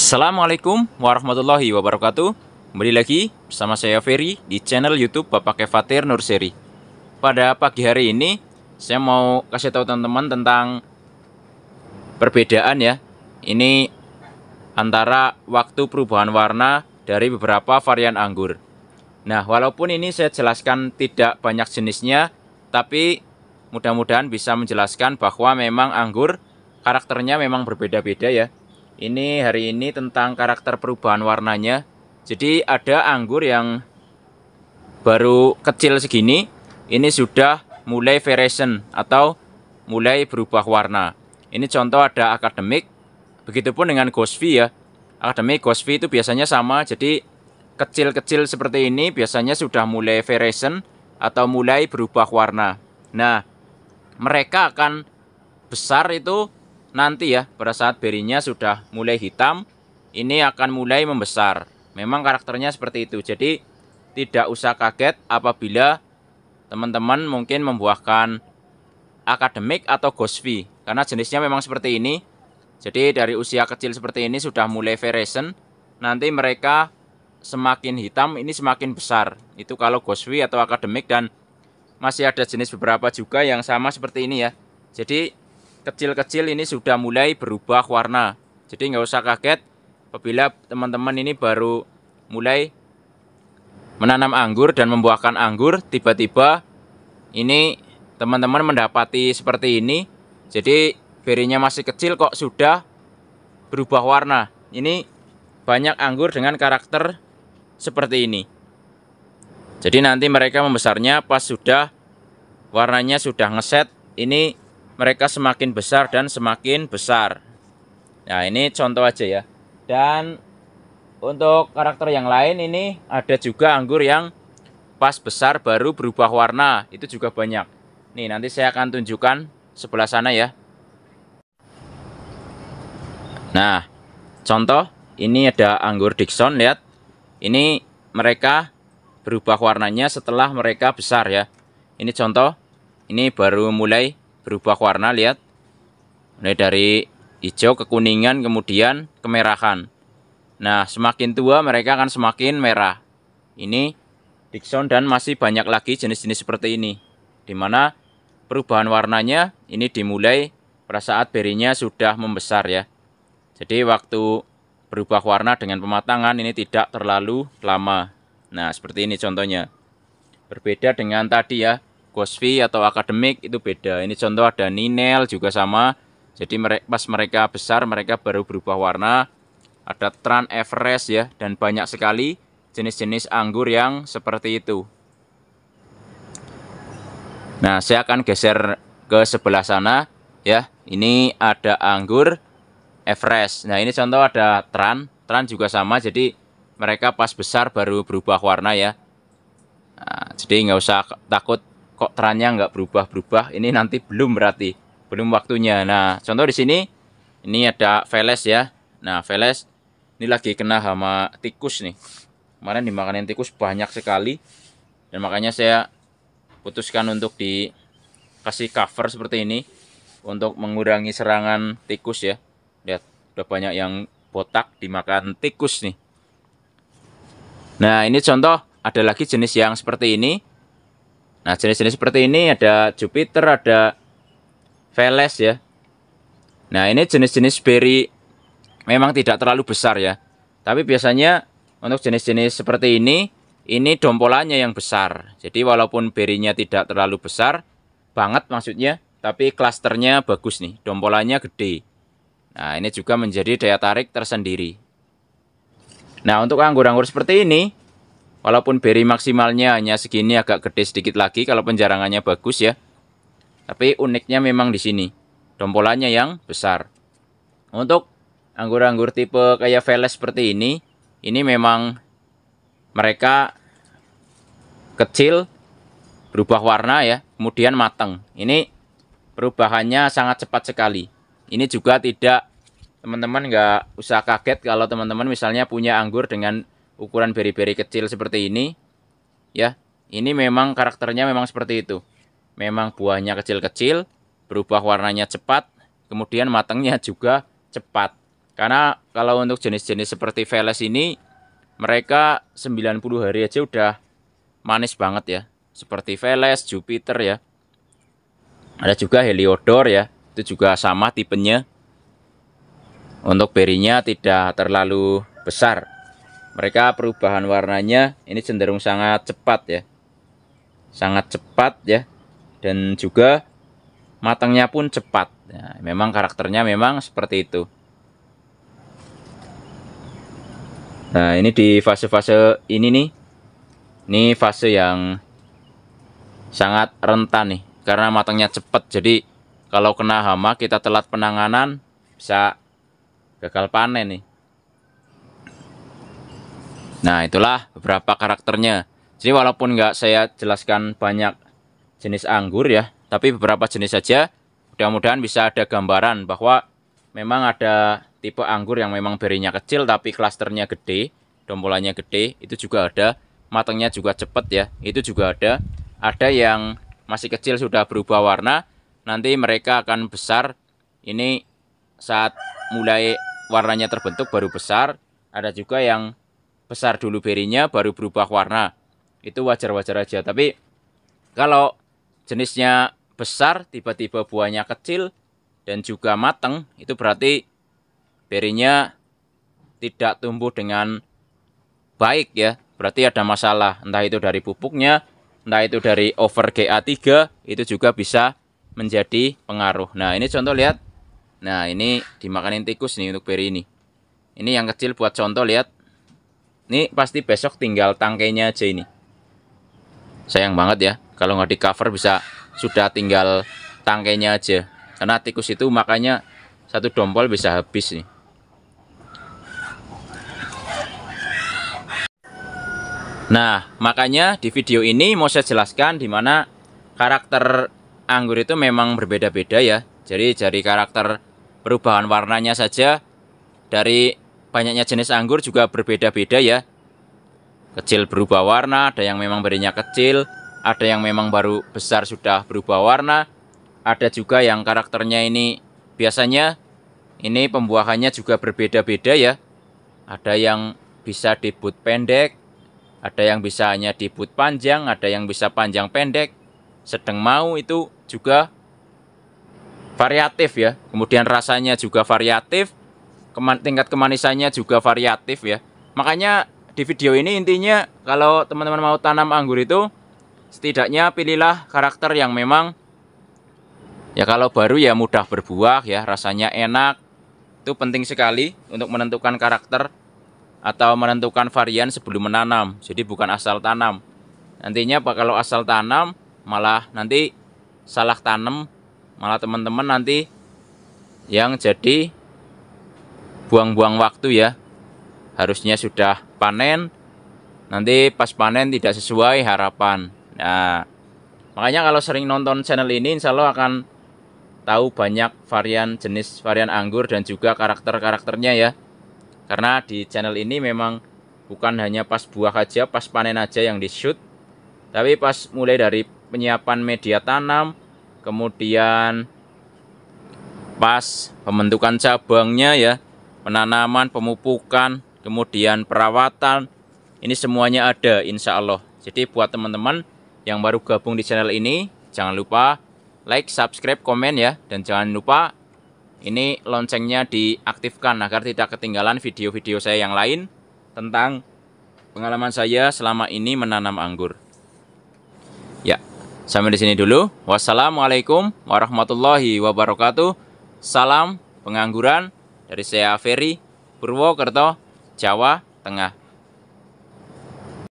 Assalamualaikum warahmatullahi wabarakatuh Kembali lagi bersama saya Ferry di channel Youtube Bapak Kefatir Nurseri Pada pagi hari ini saya mau kasih tahu teman-teman tentang perbedaan ya Ini antara waktu perubahan warna dari beberapa varian anggur Nah walaupun ini saya jelaskan tidak banyak jenisnya Tapi mudah-mudahan bisa menjelaskan bahwa memang anggur karakternya memang berbeda-beda ya ini hari ini tentang karakter perubahan warnanya. Jadi ada anggur yang baru kecil segini, ini sudah mulai variation atau mulai berubah warna. Ini contoh ada akademik, begitupun dengan gosvi ya. Akademik gosvi itu biasanya sama, jadi kecil-kecil seperti ini biasanya sudah mulai variation atau mulai berubah warna. Nah, mereka akan besar itu nanti ya pada saat berinya sudah mulai hitam ini akan mulai membesar memang karakternya seperti itu jadi tidak usah kaget apabila teman-teman mungkin membuahkan akademik atau gosvi karena jenisnya memang seperti ini jadi dari usia kecil seperti ini sudah mulai variation nanti mereka semakin hitam ini semakin besar itu kalau gosvi atau akademik dan masih ada jenis beberapa juga yang sama seperti ini ya jadi kecil-kecil ini sudah mulai berubah warna. Jadi nggak usah kaget apabila teman-teman ini baru mulai menanam anggur dan membuahkan anggur, tiba-tiba ini teman-teman mendapati seperti ini. Jadi berinya masih kecil kok sudah berubah warna. Ini banyak anggur dengan karakter seperti ini. Jadi nanti mereka membesarnya pas sudah warnanya sudah ngeset. Ini mereka semakin besar dan semakin besar. Nah, ini contoh aja ya. Dan untuk karakter yang lain ini ada juga anggur yang pas besar baru berubah warna. Itu juga banyak. Nih, nanti saya akan tunjukkan sebelah sana ya. Nah, contoh ini ada anggur Dixon lihat. Ini mereka berubah warnanya setelah mereka besar ya. Ini contoh. Ini baru mulai berubah warna lihat mulai dari hijau kekuningan kemudian kemerahan nah semakin tua mereka akan semakin merah ini Dixon dan masih banyak lagi jenis-jenis seperti ini dimana perubahan warnanya ini dimulai pada saat berinya sudah membesar ya jadi waktu berubah warna dengan pematangan ini tidak terlalu lama nah seperti ini contohnya berbeda dengan tadi ya kosvi atau akademik itu beda. Ini contoh ada ninel juga sama. Jadi pas mereka besar mereka baru berubah warna. Ada tran everest ya dan banyak sekali jenis-jenis anggur yang seperti itu. Nah, saya akan geser ke sebelah sana ya. Ini ada anggur everest. Nah, ini contoh ada tran. Tran juga sama jadi mereka pas besar baru berubah warna ya. Nah, jadi nggak usah takut kok trennya nggak berubah-berubah ini nanti belum berarti belum waktunya nah contoh di sini ini ada veles ya nah veles ini lagi kena hama tikus nih kemarin dimakanin tikus banyak sekali dan makanya saya putuskan untuk dikasih cover seperti ini untuk mengurangi serangan tikus ya lihat udah banyak yang botak dimakan tikus nih nah ini contoh ada lagi jenis yang seperti ini Nah, jenis-jenis seperti ini ada Jupiter, ada Veles ya. Nah, ini jenis-jenis beri memang tidak terlalu besar ya. Tapi biasanya untuk jenis-jenis seperti ini, ini dompolannya yang besar. Jadi walaupun berinya tidak terlalu besar banget maksudnya, tapi klasternya bagus nih, dompolannya gede. Nah, ini juga menjadi daya tarik tersendiri. Nah, untuk anggur-anggur seperti ini, Walaupun beri maksimalnya hanya segini agak gede sedikit lagi kalau penjarangannya bagus ya. Tapi uniknya memang di sini. Dompolannya yang besar. Untuk anggur-anggur tipe kayak Veles seperti ini, ini memang mereka kecil berubah warna ya, kemudian matang. Ini perubahannya sangat cepat sekali. Ini juga tidak teman-teman nggak usah kaget kalau teman-teman misalnya punya anggur dengan ukuran beri-beri kecil seperti ini ya ini memang karakternya memang seperti itu memang buahnya kecil-kecil berubah warnanya cepat kemudian matangnya juga cepat karena kalau untuk jenis-jenis seperti Veles ini mereka 90 hari aja udah manis banget ya seperti Veles, Jupiter ya ada juga Heliodor ya itu juga sama tipenya untuk berinya tidak terlalu besar mereka perubahan warnanya ini cenderung sangat cepat ya sangat cepat ya dan juga matangnya pun cepat ya, memang karakternya memang seperti itu nah ini di fase-fase ini nih ini fase yang sangat rentan nih karena matangnya cepat jadi kalau kena hama kita telat penanganan bisa gagal panen nih Nah itulah beberapa karakternya. Jadi walaupun nggak saya jelaskan banyak jenis anggur ya, tapi beberapa jenis saja. Mudah-mudahan bisa ada gambaran bahwa memang ada tipe anggur yang memang berinya kecil tapi klasternya gede, dompolannya gede, itu juga ada. Matangnya juga cepat ya, itu juga ada. Ada yang masih kecil sudah berubah warna, nanti mereka akan besar. Ini saat mulai warnanya terbentuk baru besar. Ada juga yang besar dulu berinya baru berubah warna. Itu wajar-wajar aja. Tapi kalau jenisnya besar, tiba-tiba buahnya kecil dan juga matang, itu berarti berinya tidak tumbuh dengan baik ya. Berarti ada masalah, entah itu dari pupuknya, entah itu dari over GA3, itu juga bisa menjadi pengaruh. Nah, ini contoh lihat. Nah, ini dimakanin tikus nih untuk beri ini. Ini yang kecil buat contoh lihat ini pasti besok tinggal tangkainya aja ini. Sayang banget ya, kalau nggak di cover bisa sudah tinggal tangkainya aja. Karena tikus itu makanya satu dompol bisa habis nih. Nah, makanya di video ini mau saya jelaskan di mana karakter anggur itu memang berbeda-beda ya. Jadi dari karakter perubahan warnanya saja dari banyaknya jenis anggur juga berbeda-beda ya. Kecil berubah warna, ada yang memang berinya kecil, ada yang memang baru besar sudah berubah warna, ada juga yang karakternya ini biasanya ini pembuahannya juga berbeda-beda ya. Ada yang bisa dibut pendek, ada yang bisa hanya dibut panjang, ada yang bisa panjang pendek, sedang mau itu juga variatif ya. Kemudian rasanya juga variatif, keman tingkat kemanisannya juga variatif ya makanya di video ini intinya kalau teman-teman mau tanam anggur itu setidaknya pilihlah karakter yang memang ya kalau baru ya mudah berbuah ya rasanya enak itu penting sekali untuk menentukan karakter atau menentukan varian sebelum menanam jadi bukan asal tanam nantinya pak kalau asal tanam malah nanti salah tanam malah teman-teman nanti yang jadi buang-buang waktu ya harusnya sudah panen nanti pas panen tidak sesuai harapan nah makanya kalau sering nonton channel ini insya Allah akan tahu banyak varian jenis varian anggur dan juga karakter-karakternya ya karena di channel ini memang bukan hanya pas buah aja pas panen aja yang di shoot tapi pas mulai dari penyiapan media tanam kemudian pas pembentukan cabangnya ya penanaman, pemupukan, kemudian perawatan. Ini semuanya ada insya Allah. Jadi buat teman-teman yang baru gabung di channel ini, jangan lupa like, subscribe, komen ya. Dan jangan lupa ini loncengnya diaktifkan agar tidak ketinggalan video-video saya yang lain tentang pengalaman saya selama ini menanam anggur. Ya, sampai di sini dulu. Wassalamualaikum warahmatullahi wabarakatuh. Salam pengangguran. Dari saya Ferry, Purwokerto, Jawa Tengah.